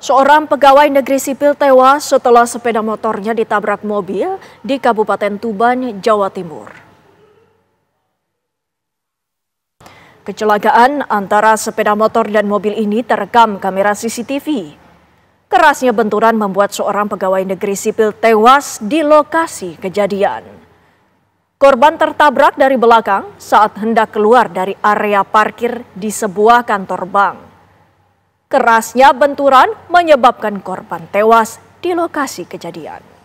Seorang pegawai negeri sipil tewas setelah sepeda motornya ditabrak mobil di Kabupaten Tuban, Jawa Timur. Kecelakaan antara sepeda motor dan mobil ini terekam kamera CCTV. Kerasnya benturan membuat seorang pegawai negeri sipil tewas di lokasi kejadian. Korban tertabrak dari belakang saat hendak keluar dari area parkir di sebuah kantor bank. Kerasnya benturan menyebabkan korban tewas di lokasi kejadian.